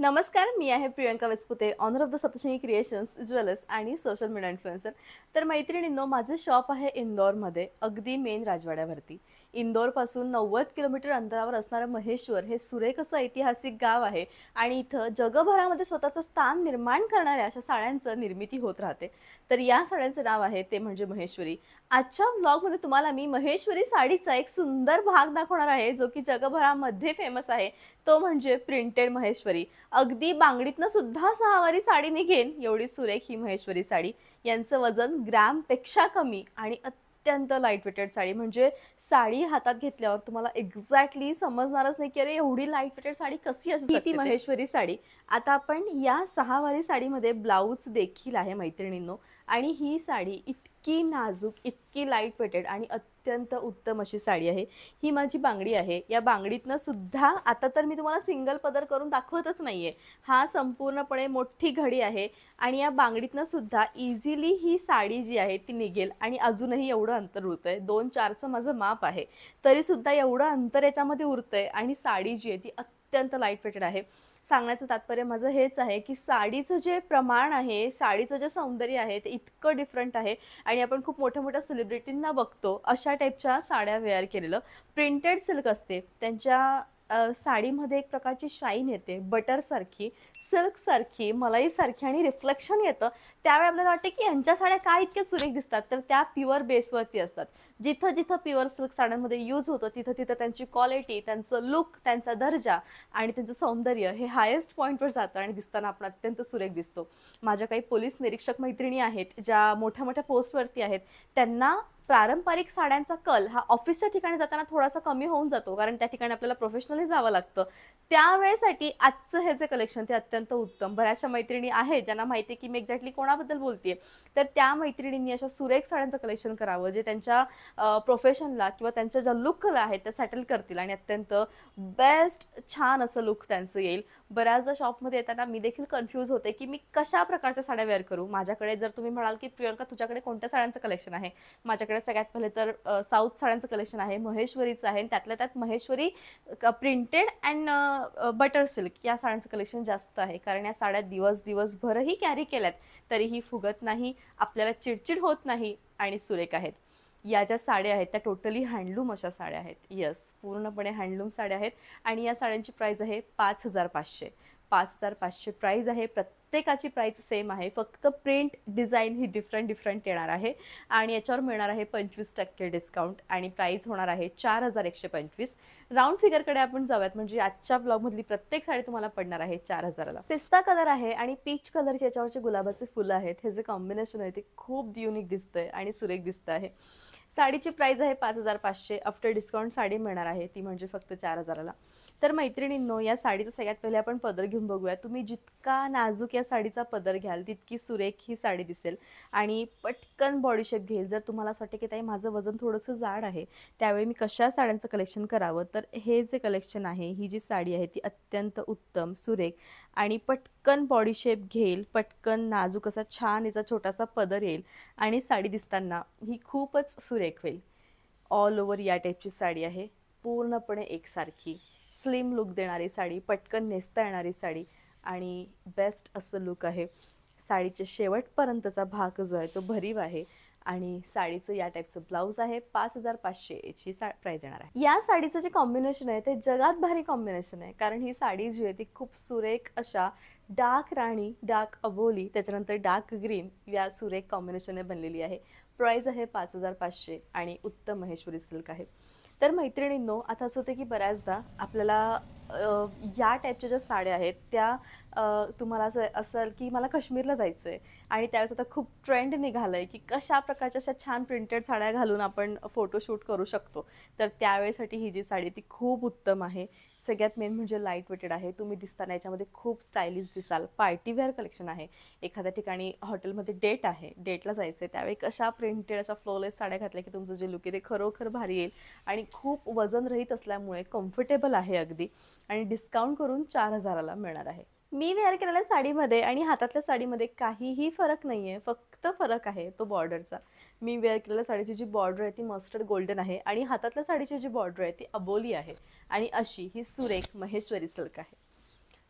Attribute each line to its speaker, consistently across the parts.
Speaker 1: नमस्कार मी आहे Priyanka Vesapute owner of the Saptashringi creations jewellers आणि सोशल मीडिया इन्फ्लुएन्सर तर मैत्रिणींनो माझं शॉप आहे इंदोरमध्ये अगदी मेन राजवाड्यावरती इंदोरपासून नव्वद किलोमीटर अंतरावर असणारं महेश्वर हे सुरेख ऐतिहासिक गाव आहे आणि इथं जगभरामध्ये स्वतःचं स्थान निर्माण करणाऱ्या अशा साड्यांचं निर्मिती होत राहते तर या साड्यांचं नाव आहे ते म्हणजे महेश्वरी आजच्या ब्लॉगमध्ये तुम्हाला मी महेश्वरी साडीचा एक सुंदर भाग दाखवणार आहे जो की जगभरामध्ये फेमस आहे तो म्हणजे प्रिंटेड महेश्वरी अगदी बांगडीतनं सुद्धा सहावारी साडी निघेन एवढी सुरेख ही महेश्वरी साडी यांचं वजन ग्रॅमपेक्षा कमी आणि अत्यंत लाईट वेटेड साडी म्हणजे साडी हातात घेतल्यावर तुम्हाला एक्झॅक्टली समजणारच नाही की अरे एवढी लाईट वेटेड साडी कशी असू ती महेश्वरी साडी आता आपण या सहावारी साडीमध्ये ब्लाऊज देखील आहे मैत्रिणींनो आणि ही साडी इतकी इतकी नाजूक इतकी लाईट वेटेड आणि अत्यंत उत्तम अशी साडी आहे ही माझी बांगडी आहे या बांगडीतनं सुद्धा आता तर मी तुम्हाला सिंगल पदर करून दाखवतच नाही आहे हा संपूर्णपणे मोठी घडी आहे आणि या बांगडीतनं सुद्धा इझिली ही साडी जी आहे ती निघेल आणि अजूनही एवढं अंतर उरतं आहे दोन चारचं माझं माप आहे तरीसुद्धा एवढं अंतर याच्यामध्ये उरतं आणि साडी जी आहे ती अत्यंत लाईट वेटेड आहे सांगण्याचं तात्पर्य माझं हेच आहे की साडीचं जे प्रमाण आहे साडीचं जे सौंदर्य आहे ते इतकं डिफरंट आहे आणि आपण खूप मोठ्या मोठ्या सेलिब्रिटींना बघतो अशा टाईपच्या साड्या वेअर केलेलं प्रिंटेड सिल्क असते त्यांच्या साडीमध्ये एक प्रकारची शाईन येते बटरसारखी सिल्कसारखी मलाईसारखी आणि रिफ्लेक्शन येतं त्यावेळी आपल्याला वाटते की यांच्या साड्या काय इतक्या सुरेख दिसतात तर त्या प्युअर बेसवरती असतात जिथं जिथं प्युअर सिल्क साड्यांमध्ये यूज होतं तिथं तिथं त्यांची क्वालिटी त्यांचं लुक त्यांचा दर्जा आणि त्यांचं सौंदर्य हे हायेस्ट पॉईंटवर जातं आणि दिसताना आपण अत्यंत सुरेख दिसतो माझ्या काही पोलीस निरीक्षक मैत्रिणी आहेत ज्या मोठ्या मोठ्या पोस्टवरती आहेत त्यांना पारंपरिक साड्यांचा कल हा ऑफिसच्या ठिकाणी जाताना थोडासा कमी होऊन जातो कारण त्या ठिकाणी आपल्याला प्रोफेशनली जावं लागतं त्यावेळेसाठी आजचं हे जे कलेक्शन ते अत्यंत उत्तम बऱ्याचशा मैत्रिणी आहेत ज्यांना माहिती आहे की मी एक्झॅक्टली कोणाबद्दल बोलते तर त्या मैत्रिणींनी अशा सुरेख साड्यांचं कलेक्शन करावं जे त्यांच्या प्रोफेशनला किंवा त्यांच्या ज्या कला आहेत त्या सेटल करतील आणि अत्यंत बेस्ट छान असं लुक त्यांचं येईल बऱ्याचदा शॉपमध्ये येताना मी देखील कन्फ्यूज होते की मी कशा प्रकारच्या साड्या वेअर करू माझ्याकडे जर तुम्ही म्हणाल की प्रियंका तुझ्याकडे कोणत्या साड्यांचं कलेक्शन आहे माझ्याकडे आपल्याकडे सगळ्यात पहिले तर साऊथ साड्यांचं कलेक्शन आहे महेश्वरीचं आहे त्यातल्या त्यात Maheshwari printed and butter silk या साड्यांचं कलेक्शन जास्त आहे कारण या साड्या दिवस दिवसभरही कॅरी केल्यात तरीही फुगत नाही आपल्याला चिडचिड होत नाही आणि सुरेख आहेत या ज्या साड्या आहेत त्या टोटली हँडलूम अशा साड्या आहेत यस पूर्णपणे हँडलूम साड्या आहेत आणि या साड्यांची प्राईज आहे पाच हजार पाचशे पाच हजार पाचशे प्राईज आहे प्रत्येक प्रत्येकाची प्राइस सेम आहे फक्त प्रिंट डिझाईन ही डिफरंट डिफरंट येणार आहे आणि याच्यावर मिळणार आहे पंचवीस टक्के डिस्काउंट आणि प्राईस होणार आहे चार हजार एकशे पंचवीस राऊंड फिगरकडे आपण जाऊयात म्हणजे आजच्या ब्लॉगमधली प्रत्येक साडी तुम्हाला पडणार आहे चार हजाराला पिस्ता कलर आहे आणि पीच कलरचे याच्यावरचे गुलाबाचे फुलं आहेत हे जे कॉम्बिनेशन आहे ते खूप युनिक दिसतंय आणि सुरेख दिसतं आहे साडीची प्राईस आहे पाच हजार पाचशे आफ्टर डिस्काउंट साडी मिळणार आहे ती म्हणजे फक्त चार हजाराला तर मैत्रिणींनो या साडीचा सगळ्यात पहिले आपण पदर घेऊन बघूया तुम्ही जितका नाजूक या साडीचा पदर घ्याल तितकी सुरेख ही साडी दिसेल आणि पटकन बॉडीशेप घेईल जर तुम्हाला असं वाटतं की ताई माझं वजन थोडंसं जाड आहे त्यावेळी मी कशा साड्यांचं कलेक्शन करावं तर हे जे कलेक्शन आहे ही जी साडी आहे ती अत्यंत उत्तम सुरेख आणि पटकन बॉडीशेप घेईल पटकन नाजूक असा छान याचा छोटासा पदर येईल आणि साडी दिसताना ही खूपच सुरेख होईल ऑल ओव्हर या टाईपची साडी आहे पूर्णपणे एकसारखी स्लिम लुक देणारी साडी पटकन नेसता येणारी साडी आणि बेस्ट असं लुक आहे साडीच्या शेवटपर्यंतचा भाग जो आहे तो भरीव आहे आणि साडीचं या टाईपचं ब्लाऊज आहे पाच हजार पाचशे याची सा प्राईज येणार आहे या साडीचं जे कॉम्बिनेशन आहे ते जगात भारी कॉम्बिनेशन आहे कारण ही साडी जी आहे ती खूप सुरेख अशा डार्क राणी डार्क अबोली त्याच्यानंतर डार्क ग्रीन या सुरेख कॉम्बिनेशनने बनलेली आहे प्राईज आहे पाच हजार पाचशे आणि उत्तम महेश्वरी सिल्क आहे तर मैत्रिणींनो आता असं होतं की बऱ्याचदा आपल्याला या टाईपच्या ज्या साड्या आहेत त्या तुम्हाला असं असेल की मला काश्मीरला जायचं आहे आणि त्यावेळेस आता खूप ट्रेंड निघालं आहे की कशा प्रकारच्या अशा छान प्रिंटेड साड्या घालून आपण फोटोशूट करू शकतो तर त्यावेळेसाठी ही जी साडी ती खूप उत्तम आहे सगळ्यात मेन म्हणजे लाईट वेटेड आहे तुम्ही दिसताना याच्यामध्ये खूप स्टायलिश दिसाल पार्टीवेअर कलेक्शन आहे एखाद्या ठिकाणी हॉटेलमध्ये डेट आहे डेटला जायचं आहे त्यावेळी कशा प्रिंटेड अशा फ्लोलेस साड्या घातल्या की तुमचं जे लुक आहे ते खरोखर भारी येईल आणि खूप वजनरहित असल्यामुळे कम्फर्टेबल आहे अगदी आणि डिस्काउंट करून चार हजाराला मिळणार आहे मी वेअर केलेल्या साडीमध्ये आणि हातातल्या साडीमध्ये काहीही फरक नाही आहे फक्त फरक आहे तो बॉर्डरचा मी वेअर केलेल्या साडीची जी बॉर्डर आहे ती मस्टर्ड गोल्डन आहे आणि हातातल्या साडीची जी बॉर्डर आहे ती अबोली आहे आणि अशी ही सुरेख महेश्वरी सिल्क आहे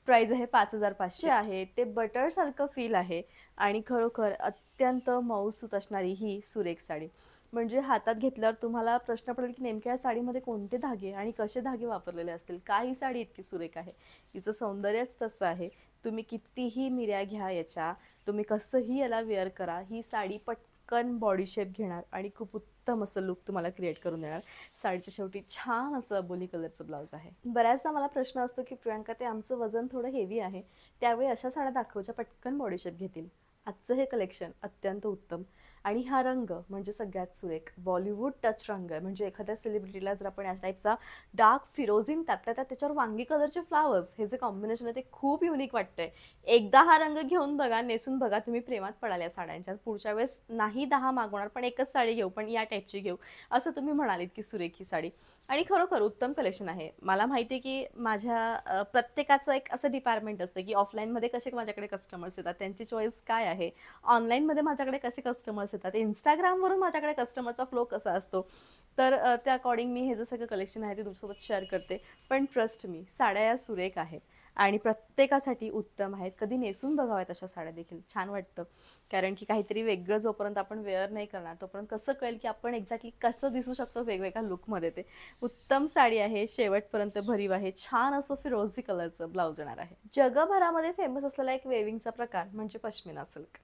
Speaker 1: प्राईज आहे पाच हजार पाचशे आहे ते बटरसारखं फील आहे आणि खरोखर अत्यंत मऊसूत असणारी ही सुरेख साडी म्हणजे हातात घेतल्यावर तुम्हाला प्रश्न पडेल की नेमक्या या साडीमध्ये कोणते धागे आणि कसे धागे वापरलेले असतील का ही साडी इतकी सुरेख आहे तिचं सौंदर्यच तसं आहे तुम्ही कितीही मिऱ्या घ्या याच्या तुम्ही कसंही याला वेअर करा ही साडी पटकन बॉडी शेप घेणार आणि खूप उत्तम असं लुक तुम्हाला क्रिएट करून देणार साडीच्या शेवटी छान असं अबोली कलरचं ब्लाऊज आहे बऱ्याचदा मला प्रश्न असतो की प्रियांका ते आमचं वजन थोडं हेवी आहे त्यावेळी अशा साड्या दाखवच्या पटकन बॉडी शेप घेतील आजचं हे कलेक्शन अत्यंत उत्तम आणि हा रंग म्हणजे सगळ्यात सुरेख बॉलिवूड टच रंग म्हणजे एखाद्या सेलिब्रिटीला जर आपण या टाईपचा डार्क फिरोझिन त्यातल्या त्यात त्याच्यावर वांगी कलरचे फ्लावर्स हे जे कॉम्बिनेशन आहे ते खूप युनिक वाटतंय एकदा हा रंग घेऊन बघा नेसून बघा तुम्ही प्रेमात पडाल या साड्यांच्या पुढच्या वेळेस नाही दहा मागवणार पण एकच साडी घेऊ पण या टाईपची घेऊ असं तुम्ही म्हणालीत की सुरेख ही साडी आणि खरोखर उत्तम कलेक्शन आहे मला माहिती आहे की माझ्या प्रत्येकाचं एक असं डिपार्टमेंट असतं की ऑफलाईनमध्ये कसे माझ्याकडे कस्टमर्स येतात त्यांची चॉईस काय आहे ऑनलाईनमध्ये माझ्याकडे कसे कस्टमर्स येतात इंस्टाग्रामवरून माझ्याकडे कस्टमरचा फ्लो कसा असतो तर त्या अकॉर्डिंग मी हे जे सगळं कलेक्शन आहे ते तुमच्यासोबत शेअर करते पण ट्रस्ट मी साड्या या सुरेख आहेत आणि प्रत्येकासाठी उत्तम आहेत कधी नेसून बघाव्यात अशा साड्या देखील छान वाटतं कारण की काहीतरी वेगळं जोपर्यंत आपण वेअर नाही करणार तोपर्यंत कसं कळेल की आपण एक्झॅक्टली कसं दिसू शकतो वेगवेगळ्या लुकमध्ये ते उत्तम साडी आहे शेवटपर्यंत भरीव आहे छान असं फिरोजी कलरचं ब्लाऊज येणार आहे जगभरामध्ये फेमस असलेला एक वेविंगचा प्रकार म्हणजे पश्मिना सिल्क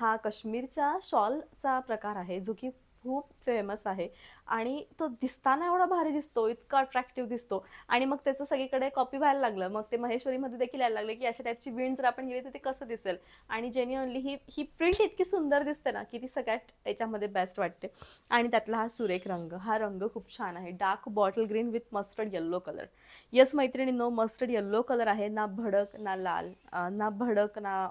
Speaker 1: हा काश्मीरच्या शॉलचा प्रकार आहे जो की खूप फेमस आहे आणि तो दिसताना एवढा भारी दिसतो इतका अट्रॅक्टिव्ह दिसतो आणि मग त्याचं सगळीकडे कॉपी व्हायला लागलं मग ते महेश्वरीमध्ये देखील यायला लागले की अशा टाईपची विण जर आपण गेली तर ते कसं दिसेल आणि जेन्युअनली ही ही प्रिंट इतकी सुंदर दिसते ना की ती सगळ्यात याच्यामध्ये बेस्ट वाटते आणि त्यातला हा सुरेख रंग हा रंग खूप छान आहे dark bottle green with mustard yellow colour yes मैत्रिणी नो मस्टर्ड येल्लो कलर आहे ना भडक ना लाल ना भडक ना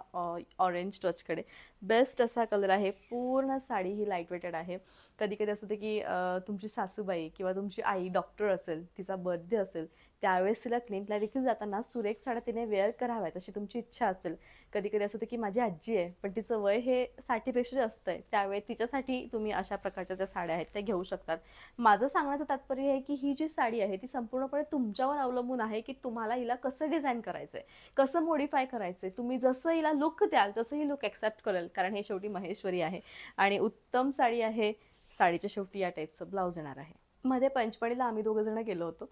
Speaker 1: ऑरेंज टचकडे बेस्ट असा कलर आहे पूर्ण साडी ही लाईट वेटेड आहे कधी कधी असं होतं की तुमची सासूबाई किंवा तुमची आई डॉक्टर असेल तिचा बर्थडे असेल त्यावेळेस तिला क्लिनिकला देखील जाताना सुरेख साड्या तिने वेअर कराव्यात अशी तुमची इच्छा असेल कधी कधी असं होतं की माझी आजी आहे पण तिचं वय हे साठीपेक्षा जास्त आहे त्यावेळेस तिच्यासाठी तुम्ही अशा प्रकारच्या ज्या साड्या आहेत त्या घेऊ शकतात माझं सांगण्याचं तात्पर्य आहे की ही जी साडी आहे ती संपूर्णपणे तुमच्यावर अवलंबून आहे की तुम्हाला हिला कसं डिझाईन करायचं कसं मॉडिफाय करायचं तुम्ही जसं हिला लुक द्याल तसं ही लुक ॲक्सेप्ट करेल कारण हे शेवटी महेश्वरी आहे आणि उत्तम साडी आहे साडीच्या शेवटी या टाईपचं ब्लाऊज येणार आहे मध्ये पंचमणीला आम्ही दोघं जण गेलो होतो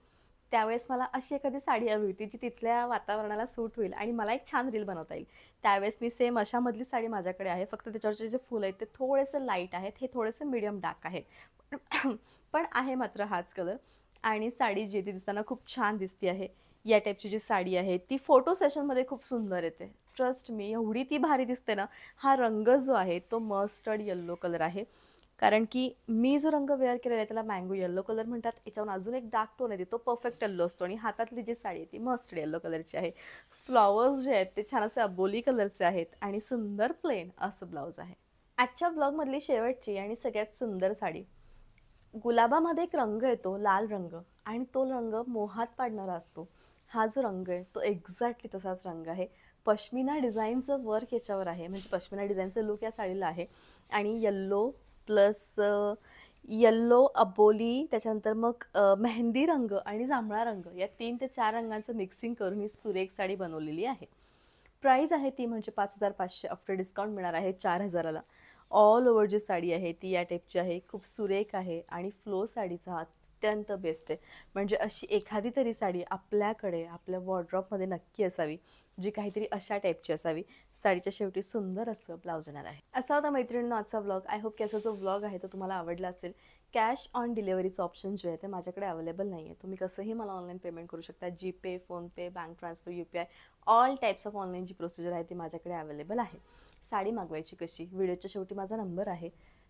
Speaker 1: त्यावेळेस मला अशी एखादी साडी हवी होती जी तिथल्या वातावरणाला सूट होईल आणि मला एक छान रील बनवता येईल त्यावेळेस मी सेम अशामधली साडी माझ्याकडे आहे फक्त त्याच्यावरचे जे फुलं आहेत ते थोडेसे लाईट आहेत हे थोडेसे मिडियम डार्क आहे पण आहे मात्र हाच कलर आणि साडी जी ती दिसताना खूप छान दिसते आहे या टाईपची जी साडी आहे ती फोटो सेशनमध्ये खूप सुंदर येते ट्रस्ट मी एवढी ती भारी दिसते ना हा रंग जो आहे तो मस्टर्ड येल्लो कलर आहे कारण की मी जो रंग वेअर केलेला आहे त्याला मँगो येल्लो कलर म्हणतात याच्यावर अजून एक डार्क टोन येते तो परफेक्ट येल्लो असतो आणि हातातली जी साडी आहे ती मस्ट येल्लो कलरची आहे फ्लॉवर्स जे आहेत ते छान असे अबोली कलरचे आहेत आणि सुंदर प्लेन असं ब्लाऊज आहे आजच्या ब्लॉगमधली शेवटची आणि सगळ्यात सुंदर साडी गुलाबामध्ये एक रंग येतो लाल रंग आणि तो रंग मोहात पाडणारा असतो हा जो रंग आहे तो एक्झॅक्टली तसाच रंग आहे पश्मिना डिझाईनचं वर्क याच्यावर आहे म्हणजे पश्मिना डिझाईनचं लुक या साडीला आहे आणि यल्लो प्लस यल्लो अबोली त्याच्यानंतर मग मेहंदी रंग आणि जांभळा रंग या तीन ते चार रंगांचं मिक्सिंग करून ही सुरेख साडी बनवलेली आहे प्राईज आहे ती म्हणजे पाच हजार पाचशे आफ्टर डिस्काउंट मिळणार आहे चार हजाराला ऑल ओव्हर जी साडी आहे ती या टाईपची आहे खूप सुरेख आहे आणि फ्लो साडीचा अत्यंत बेस्ट आहे म्हणजे अशी एखादी तरी साडी आपल्याकडे आपल्या वॉर्ड्रॉपमध्ये नक्की असावी जी काहीतरी अशा टाईपची असावी साडीच्या शेवटी सुंदर असं ब्लाऊज येणार आहे असा होता मैत्रिणींनो आजचा ब्लॉग आय होप की असा जो ब्लॉग आहे तो तुम्हाला आवडला असेल कॅश ऑन डिलेवरीचं ऑप्शन जे आहे ते माझ्याकडे अवेलेबल नाही आहे तुम्ही कसंही मला ऑनलाईन पेमेंट करू शकता GPay PhonePe bank transfer U P I all types of online जी प्रोसिजर आहे ती माझ्याकडे अवेलेबल आहे साडी मागवायची कशी व्हिडिओच्या शेवटी माझा नंबर आहे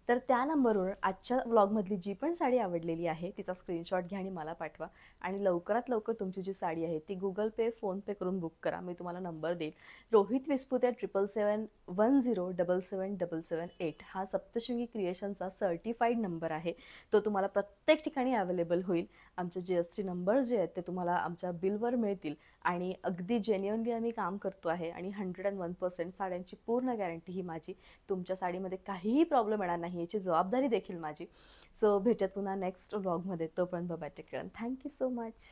Speaker 1: तर त्या नंबरवर आजच्या ब्लॉगमधली जी पण साडी आवडलेली आहे तिचा स्क्रीनशॉट घ्या आणि मला पाठवा आणि लवकरात लवकर तुमची जी साडी आहे ती गुगल पे फोनपे करून बुक करा मी तुम्हाला नंबर देईल रोहित विस्पुत्या triple seven one zero double seven double seven eight हा सप्तशृंगी क्रिएशनचा सर्टिफाईड नंबर आहे तो तुम्हाला प्रत्येक ठिकाणी अवेलेबल होईल आमचे जी एस टी नंबर जे आहेत ते तुम्हाला आमच्या बिलवर मिळतील आणि अगदी जेन्युअनली आम्ही काम करतो आहे आणि हंड्रेड अँड वन पर्सेंट साड्यांची पूर्ण गॅरंटी ही माझी तुमच्या साडीमध्ये काहीही प्रॉब्लेम येणार नाही याची जबाबदारी देखील माझी सो भेटत पुन्हा नेक्स्ट व्लॉगमध्ये तोपर्यंत bye take thank you so much